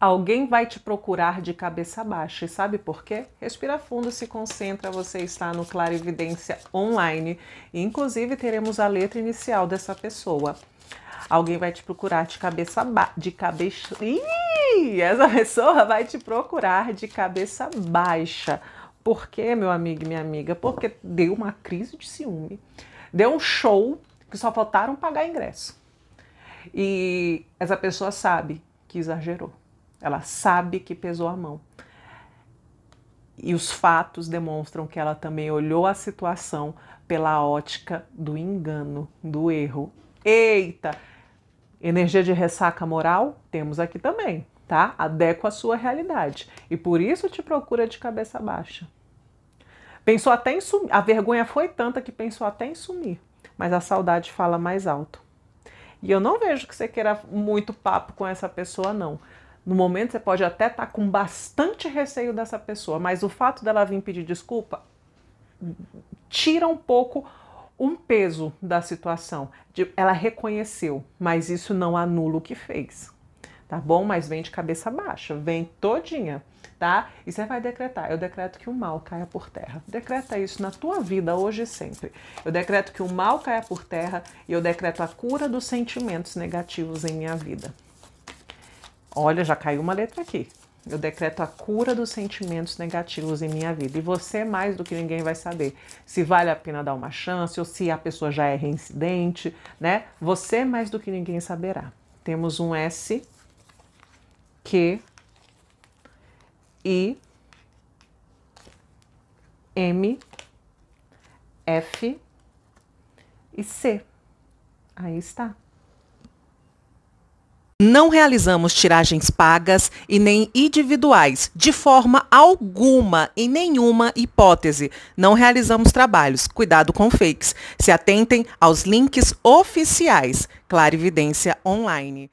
Alguém vai te procurar de cabeça baixa, e sabe por quê? Respira fundo, se concentra, você está no Clarividência Online. E, inclusive, teremos a letra inicial dessa pessoa. Alguém vai te procurar de cabeça baixa. De cabeça. Ih, essa pessoa vai te procurar de cabeça baixa. Por quê, meu amigo e minha amiga? Porque deu uma crise de ciúme. Deu um show que só faltaram pagar ingresso. E essa pessoa sabe que exagerou. Ela sabe que pesou a mão. E os fatos demonstram que ela também olhou a situação pela ótica do engano, do erro. Eita! Energia de ressaca moral temos aqui também, tá? Adequa a sua realidade. E por isso te procura de cabeça baixa. Pensou até em sumir. A vergonha foi tanta que pensou até em sumir. Mas a saudade fala mais alto. E eu não vejo que você queira muito papo com essa pessoa, não. No momento você pode até estar tá com bastante receio dessa pessoa, mas o fato dela vir pedir desculpa tira um pouco um peso da situação. De, ela reconheceu, mas isso não anula o que fez. Tá bom? Mas vem de cabeça baixa, vem todinha, tá? E você vai decretar. Eu decreto que o mal caia por terra. Decreta isso na tua vida hoje e sempre. Eu decreto que o mal caia por terra e eu decreto a cura dos sentimentos negativos em minha vida. Olha, já caiu uma letra aqui. Eu decreto a cura dos sentimentos negativos em minha vida. E você, mais do que ninguém, vai saber se vale a pena dar uma chance ou se a pessoa já é reincidente, né? Você, mais do que ninguém, saberá. Temos um S, Q, I, M, F e C. Aí está. Não realizamos tiragens pagas e nem individuais, de forma alguma, em nenhuma hipótese. Não realizamos trabalhos. Cuidado com fakes. Se atentem aos links oficiais. Clarividência Online.